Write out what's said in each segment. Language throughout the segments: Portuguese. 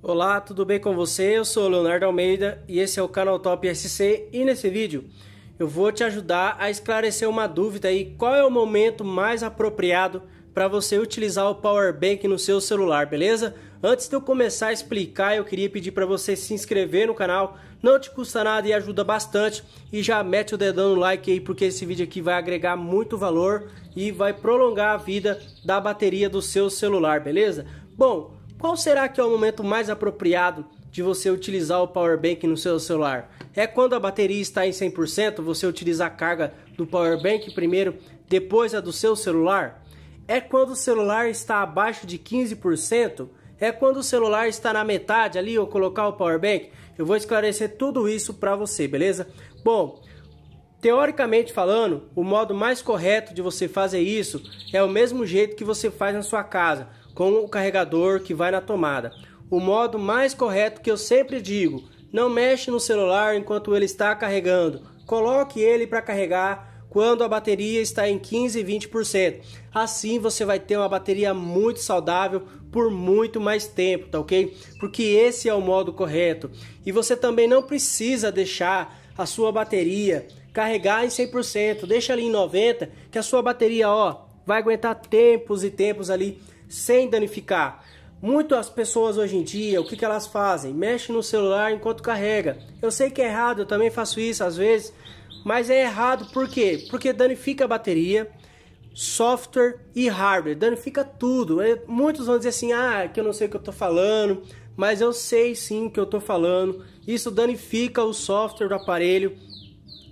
Olá, tudo bem com você? Eu sou Leonardo Almeida e esse é o canal Top SC e nesse vídeo eu vou te ajudar a esclarecer uma dúvida aí, qual é o momento mais apropriado para você utilizar o Power Bank no seu celular, beleza? Antes de eu começar a explicar, eu queria pedir para você se inscrever no canal, não te custa nada e ajuda bastante. E já mete o dedão no like aí, porque esse vídeo aqui vai agregar muito valor e vai prolongar a vida da bateria do seu celular, beleza? Bom, qual será que é o momento mais apropriado de você utilizar o Power Bank no seu celular? É quando a bateria está em 100%, você utiliza a carga do Power Bank primeiro, depois a do seu celular? É quando o celular está abaixo de 15%? É quando o celular está na metade ali ou colocar o power bank? Eu vou esclarecer tudo isso para você, beleza? Bom, Teoricamente falando, o modo mais correto de você fazer isso é o mesmo jeito que você faz na sua casa, com o carregador que vai na tomada. O modo mais correto que eu sempre digo: não mexe no celular enquanto ele está carregando. Coloque ele para carregar quando a bateria está em 15 e 20%. Assim você vai ter uma bateria muito saudável por muito mais tempo, tá ok? Porque esse é o modo correto. E você também não precisa deixar a sua bateria carregar em 100%, deixa ali em 90, que a sua bateria, ó, vai aguentar tempos e tempos ali sem danificar. Muitas pessoas hoje em dia, o que, que elas fazem? Mexe no celular enquanto carrega. Eu sei que é errado, eu também faço isso às vezes, mas é errado por quê? Porque danifica a bateria, software e hardware, danifica tudo. É, muitos vão dizer assim: ah, que eu não sei o que eu estou falando, mas eu sei sim o que eu estou falando. Isso danifica o software do aparelho.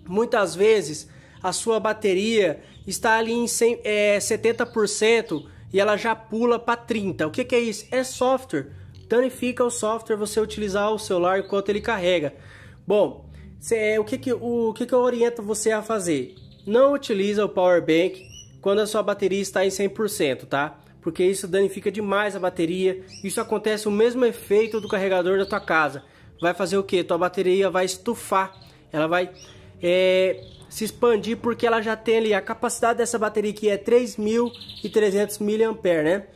Muitas vezes a sua bateria está ali em 100, é, 70% e ela já pula para 30%. O que, que é isso? É software. Danifica o software você utilizar o celular enquanto ele carrega. Bom, Cê, o que, que, o, o que, que eu oriento você a fazer? Não utiliza o power bank quando a sua bateria está em 100%, tá? Porque isso danifica demais a bateria. Isso acontece o mesmo efeito do carregador da tua casa. Vai fazer o que? Tua bateria vai estufar. Ela vai é, se expandir porque ela já tem ali a capacidade dessa bateria que é 3.300 mAh, né?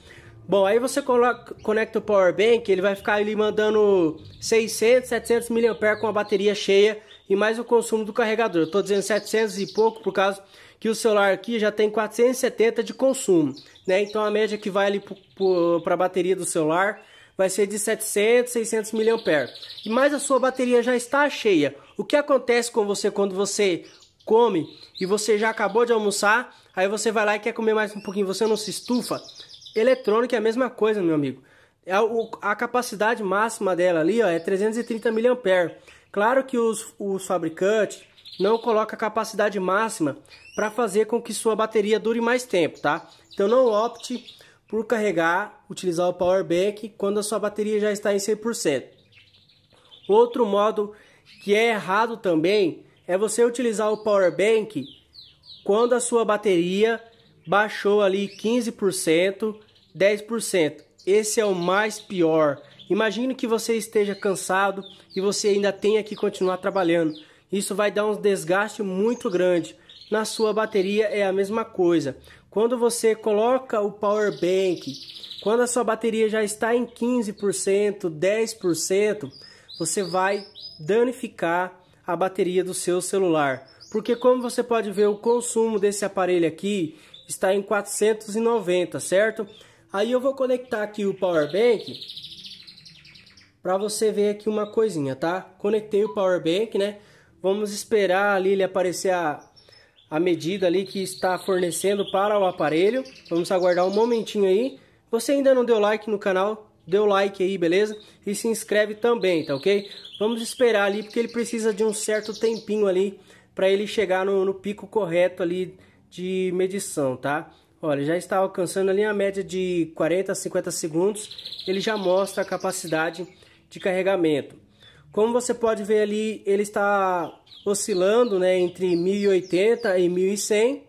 Bom, aí você coloca, conecta o power bank, ele vai ficar ali mandando 600, 700 mAh com a bateria cheia e mais o consumo do carregador. Estou dizendo 700 e pouco por causa que o celular aqui já tem 470 de consumo, né? Então a média que vai ali para a bateria do celular vai ser de 700, 600 mAh. E mais a sua bateria já está cheia. O que acontece com você quando você come e você já acabou de almoçar, aí você vai lá e quer comer mais um pouquinho, você não se estufa? Eletrônica é a mesma coisa, meu amigo. A, é o, a capacidade máxima dela ali ó, é 330 mAh. Claro que os, os fabricantes não colocam a capacidade máxima para fazer com que sua bateria dure mais tempo, tá? Então não opte por carregar, utilizar o power bank quando a sua bateria já está em 100%. Outro modo que é errado também é você utilizar o power bank quando a sua bateria baixou ali 15%, 10%. Esse é o mais pior. Imagine que você esteja cansado e você ainda tenha que continuar trabalhando. Isso vai dar um desgaste muito grande. Na sua bateria é a mesma coisa. Quando você coloca o power bank, quando a sua bateria já está em 15%, 10%, você vai danificar a bateria do seu celular. Porque como você pode ver, o consumo desse aparelho aqui, está em 490, certo? Aí eu vou conectar aqui o power bank para você ver aqui uma coisinha, tá? Conectei o power bank, né? Vamos esperar ali ele aparecer a, a medida ali que está fornecendo para o aparelho. Vamos aguardar um momentinho aí. Você ainda não deu like no canal? Deu like aí, beleza? E se inscreve também, tá ok? Vamos esperar ali porque ele precisa de um certo tempinho ali para ele chegar no, no pico correto ali de medição, tá? Olha, já está alcançando ali a média de 40 a 50 segundos, ele já mostra a capacidade de carregamento. Como você pode ver ali, ele está oscilando né, entre 1080 e 1100.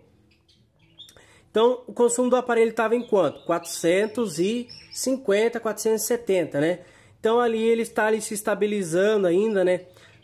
Então, o consumo do aparelho estava em quanto? 450, 470, né? Então, ali ele está ali se estabilizando ainda, né?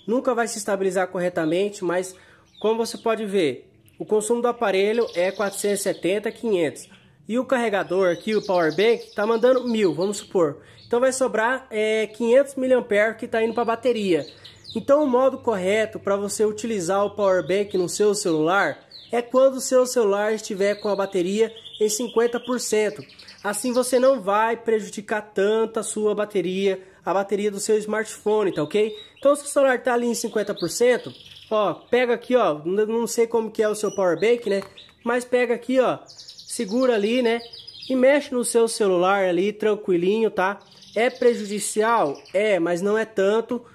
Nunca vai se estabilizar corretamente, mas como você pode ver, o consumo do aparelho é 470, 500. E o carregador aqui, o power bank, está mandando 1000, vamos supor. Então vai sobrar é, 500 mAh que está indo para a bateria. Então o modo correto para você utilizar o power bank no seu celular é quando o seu celular estiver com a bateria em 50%. Assim você não vai prejudicar tanto a sua bateria, a bateria do seu smartphone, tá ok? Então se o celular está ali em 50%, Ó, pega aqui, ó, não sei como que é o seu power bank, né? Mas pega aqui, ó, segura ali, né? E mexe no seu celular ali, tranquilinho, tá? É prejudicial? É, mas não é tanto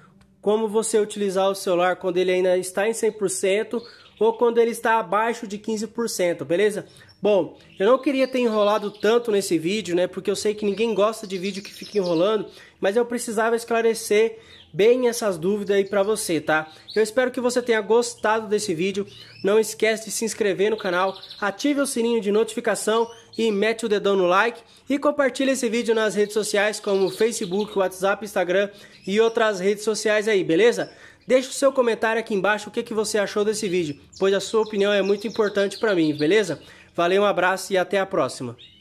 como você utilizar o celular quando ele ainda está em 100% ou quando ele está abaixo de 15%, beleza? Bom, eu não queria ter enrolado tanto nesse vídeo, né? Porque eu sei que ninguém gosta de vídeo que fica enrolando, mas eu precisava esclarecer bem essas dúvidas aí para você, tá? Eu espero que você tenha gostado desse vídeo. Não esquece de se inscrever no canal, ative o sininho de notificação e mete o dedão no like e compartilha esse vídeo nas redes sociais como Facebook, WhatsApp, Instagram e outras redes sociais aí, beleza? Deixe o seu comentário aqui embaixo o que, que você achou desse vídeo, pois a sua opinião é muito importante para mim, beleza? Valeu, um abraço e até a próxima.